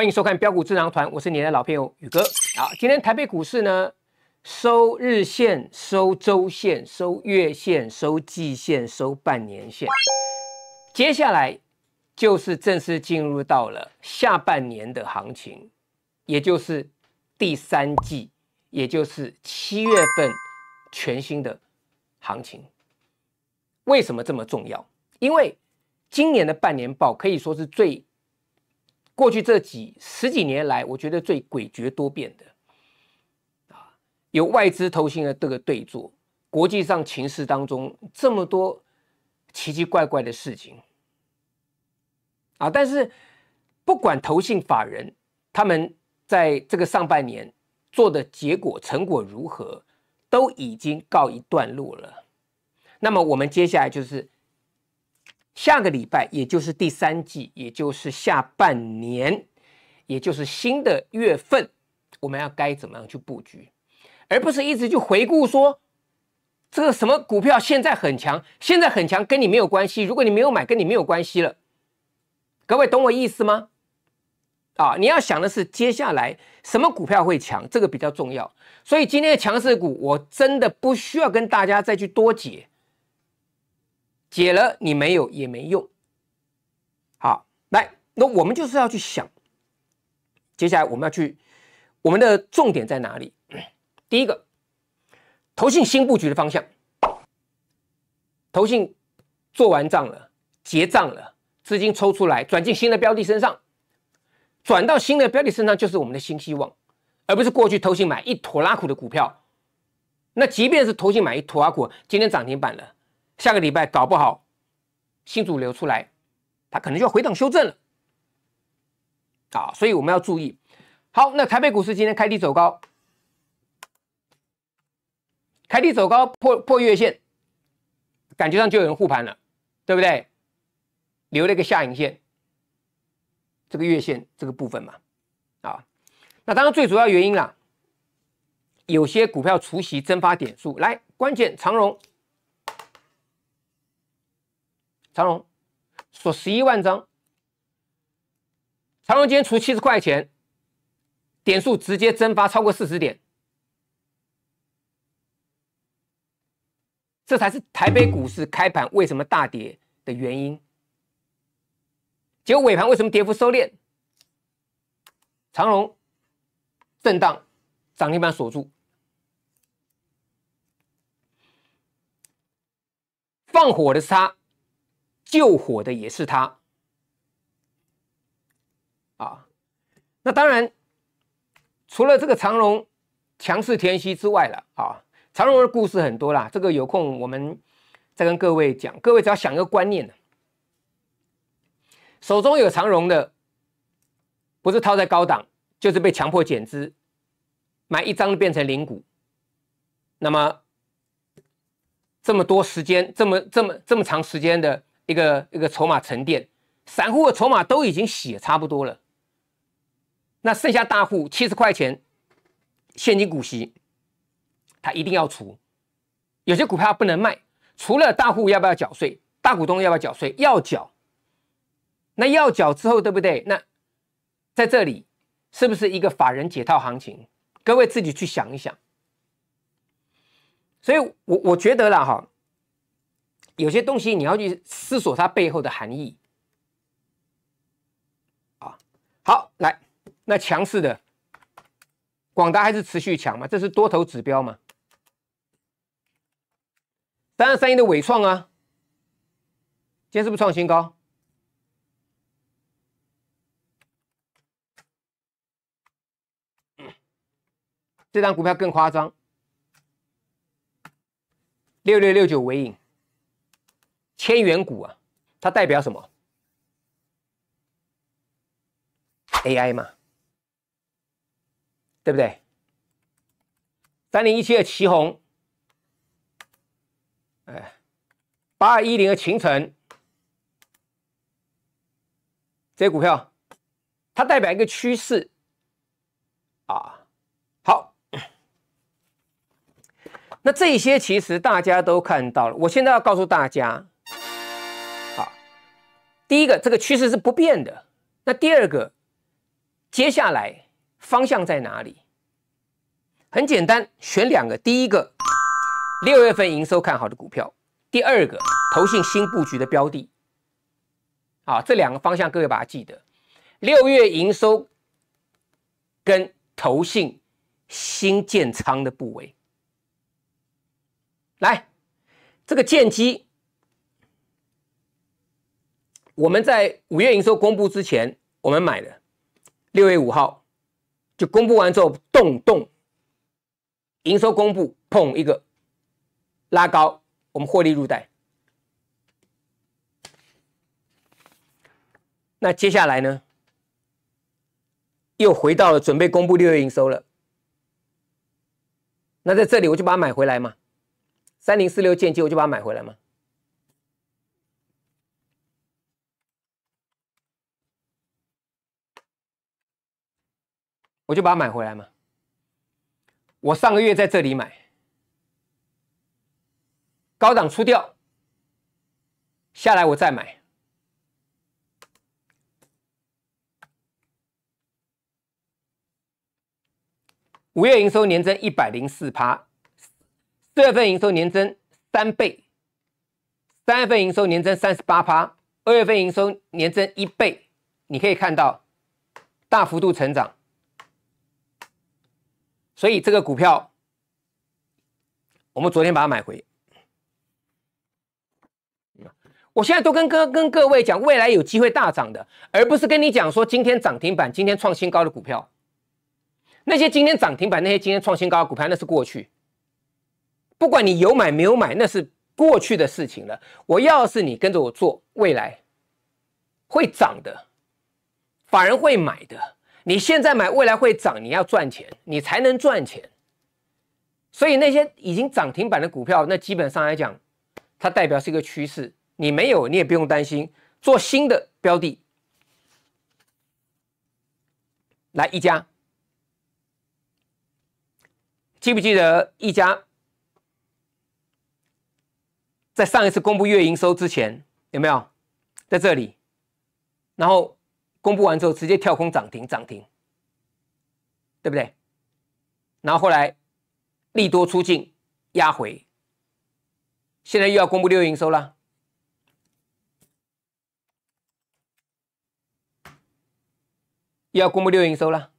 欢迎收看标股智囊团，我是你的老朋友宇哥。好，今天台北股市呢，收日线、收周线、收月线、收季线、收半年线，接下来就是正式进入到了下半年的行情，也就是第三季，也就是七月份全新的行情。为什么这么重要？因为今年的半年报可以说是最。过去这几十几年来，我觉得最诡谲多变的啊，有外资投信的这个对坐，国际上情势当中这么多奇奇怪怪的事情啊，但是不管投信法人他们在这个上半年做的结果成果如何，都已经告一段落了。那么我们接下来就是。下个礼拜，也就是第三季，也就是下半年，也就是新的月份，我们要该怎么样去布局，而不是一直就回顾说，这个什么股票现在很强，现在很强跟你没有关系，如果你没有买，跟你没有关系了。各位懂我意思吗？啊，你要想的是接下来什么股票会强，这个比较重要。所以今天的强势股，我真的不需要跟大家再去多解。解了，你没有也没用。好，来，那我们就是要去想，接下来我们要去，我们的重点在哪里？第一个，投信新布局的方向。投信做完账了，结账了，资金抽出来转进新的标的身上，转到新的标的身上就是我们的新希望，而不是过去投信买一坨拉库的股票。那即便是投信买一坨拉库，今天涨停板了。下个礼拜搞不好，新主流出来，它可能就要回档修正了，啊，所以我们要注意。好，那台北股市今天开低走高，开低走高破破月线，感觉上就有人护盘了，对不对？留了一个下影线，这个月线这个部分嘛，啊，那当然最主要原因啦，有些股票除息增发点数来，关键长荣。长隆锁十一万张，长隆今天除七十块钱，点数直接蒸发超过四十点，这才是台北股市开盘为什么大跌的原因。结果尾盘为什么跌幅收敛？长隆震荡涨停板锁住，放火的是他。救火的也是他，啊，那当然，除了这个长荣强势填息之外了啊，长荣的故事很多啦，这个有空我们再跟各位讲。各位只要想一个观念，手中有长荣的，不是套在高档，就是被强迫减资，买一张就变成零股。那么这么多时间，这么这么这么长时间的。一个一个筹码沉淀，散户的筹码都已经洗差不多了，那剩下大户七十块钱现金股息，他一定要出。有些股票不能卖，除了大户要不要缴税，大股东要不要缴税？要缴。那要缴之后，对不对？那在这里是不是一个法人解套行情？各位自己去想一想。所以我我觉得啦，哈。有些东西你要去思索它背后的含义，啊，好，来，那强势的广达还是持续强嘛？这是多头指标嘛？三二三一的伟创啊，今天是不是创新高？这张股票更夸张，六六六九尾影。千元股啊，它代表什么？AI 嘛，对不对？三零一七的齐红，哎，八二一零的秦城，这些股票，它代表一个趋势啊。好，那这些其实大家都看到了，我现在要告诉大家。第一个，这个趋势是不变的。那第二个，接下来方向在哪里？很简单，选两个：第一个，六月份营收看好的股票；第二个，投信新布局的标的。啊，这两个方向各位把它记得。六月营收跟投信新建仓的部位。来，这个建机。我们在五月营收公布之前，我们买的六月五号就公布完之后，咚咚，营收公布，碰一个拉高，我们获利入袋。那接下来呢，又回到了准备公布六月营收了。那在这里我就把它买回来嘛，三零四六见机我就把它买回来嘛。我就把它买回来嘛。我上个月在这里买，高档出掉，下来我再买。五月营收年增一百零四趴，四月份营收年增三倍，三月份营收年增三十八趴，二月份营收年增一倍。你可以看到大幅度成长。所以这个股票，我们昨天把它买回。我现在都跟跟跟各位讲，未来有机会大涨的，而不是跟你讲说今天涨停板、今天创新高的股票。那些今天涨停板、那些今天创新高的股票，那是过去。不管你有买没有买，那是过去的事情了。我要是你跟着我做，未来会涨的，法人会买的。你现在买，未来会涨，你要赚钱，你才能赚钱。所以那些已经涨停板的股票，那基本上来讲，它代表是一个趋势。你没有，你也不用担心。做新的标的，来一家，记不记得一家在上一次公布月营收之前有没有在这里？然后。公布完之后，直接跳空涨停，涨停，对不对？然后后来利多出尽，压回。现在又要公布六月营收了，又要公布六月营收了，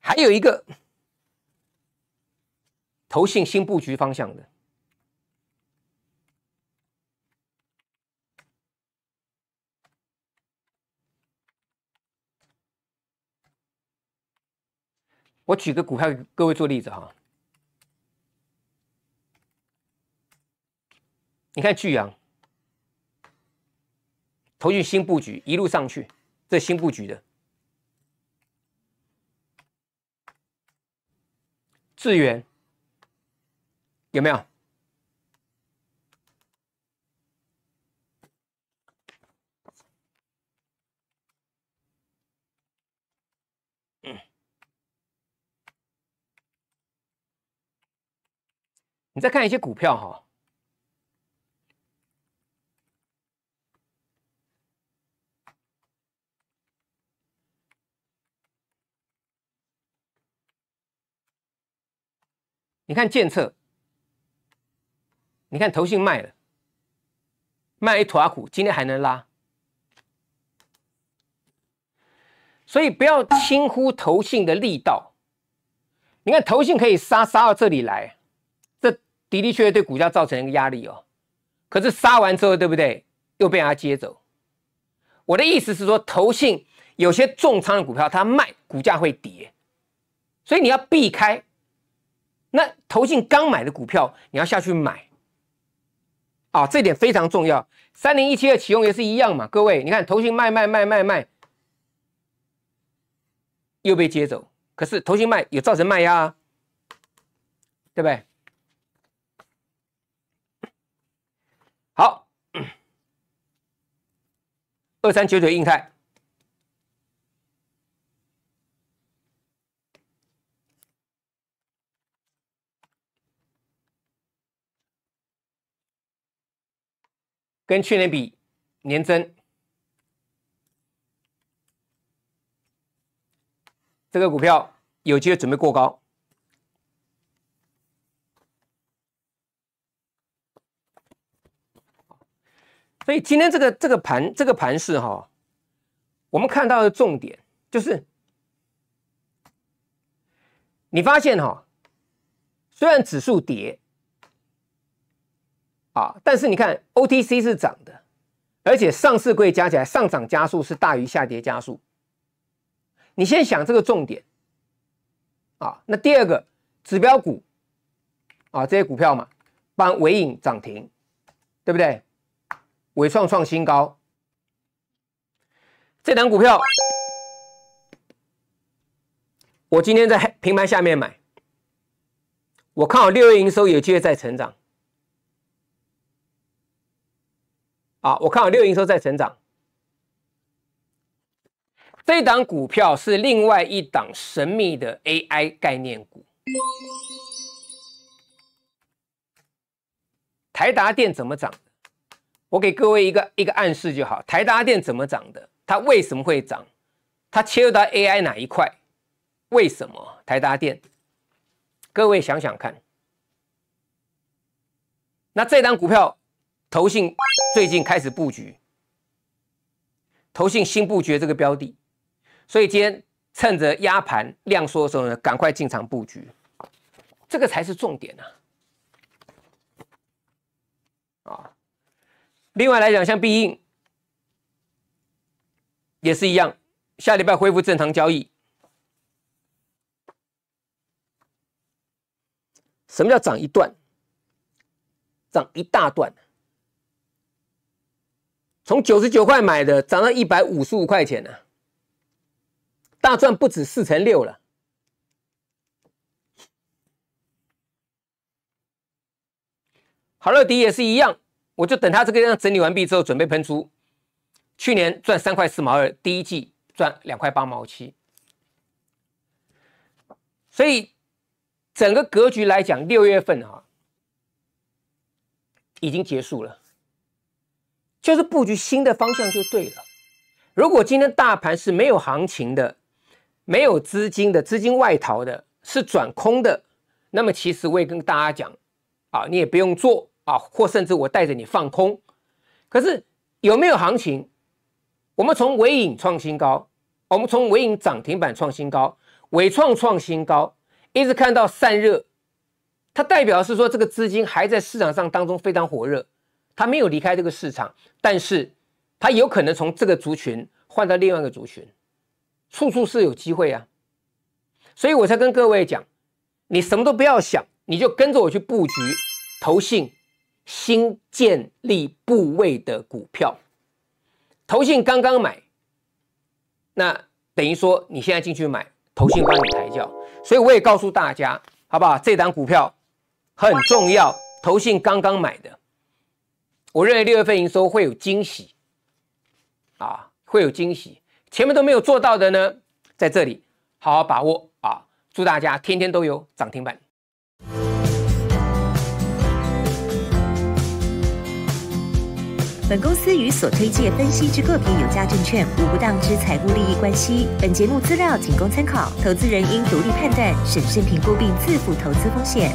还有一个。投信新布局方向的，我举个股票给各位做例子哈。你看巨阳，投信新布局一路上去，这新布局的，智远。有没有？你再看一些股票哈，你看建设。你看，投信卖了，卖一坨股，今天还能拉，所以不要轻忽投信的力道。你看，投信可以杀杀到这里来，这的的确确对股价造成一个压力哦。可是杀完之后，对不对？又被人家接走。我的意思是说，投信有些重仓的股票，它卖，股价会跌，所以你要避开。那投信刚买的股票，你要下去买。啊，这点非常重要。三零一七的启用也是一样嘛，各位，你看头型卖卖卖卖卖，又被接走。可是头型卖有造成卖压啊，对不对？好，二三九九硬态。跟去年比，年增，这个股票有机会准备过高，所以今天这个这个盘这个盘势哈，我们看到的重点就是，你发现哈，虽然指数跌。啊！但是你看，OTC 是涨的，而且上市柜加起来上涨加速是大于下跌加速。你先想这个重点。啊，那第二个指标股，啊这些股票嘛，帮尾影涨停，对不对？伟创创新高，这档股票，我今天在平台下面买，我看好六月营收有机会再成长。啊，我看好六营收在成长。这档股票是另外一档神秘的 AI 概念股。台达电怎么涨我给各位一个一个暗示就好。台达电怎么涨的？它为什么会涨？它切入到 AI 哪一块？为什么台达电？各位想想看。那这张股票投信。最近开始布局，投信新布局这个标的，所以今天趁着压盘量缩的时候呢，赶快进场布局，这个才是重点啊！啊，另外来讲，像必应也是一样，下礼拜恢复正常交易。什么叫涨一段？涨一大段？从九十九块买的，涨到一百五十五块钱了，大赚不止四成六了。好乐迪也是一样，我就等它这个样整理完毕之后，准备喷出。去年赚三块四毛二，第一季赚两块八毛七，所以整个格局来讲，六月份啊已经结束了。就是布局新的方向就对了。如果今天大盘是没有行情的、没有资金的、资金外逃的、是转空的，那么其实我也跟大家讲啊，你也不用做啊，或甚至我带着你放空。可是有没有行情？我们从尾影创新高，我们从尾影涨停板创新高、尾创创新高，一直看到散热，它代表是说这个资金还在市场上当中非常火热。他没有离开这个市场，但是，他有可能从这个族群换到另外一个族群，处处是有机会啊。所以我才跟各位讲，你什么都不要想，你就跟着我去布局投信新建立部位的股票。投信刚刚买，那等于说你现在进去买，投信帮你抬轿。所以我也告诉大家，好不好？这档股票很重要，投信刚刚买的。我认为六月份营收会有惊喜，啊，会有惊喜。前面都没有做到的呢，在这里好好把握啊！祝大家天天都有涨停板。本公司与所推介分析之个别有价证券无不当之财务利益关系。本节目资料仅供参考，投资人应独立判断、审慎评估并自负投资风险。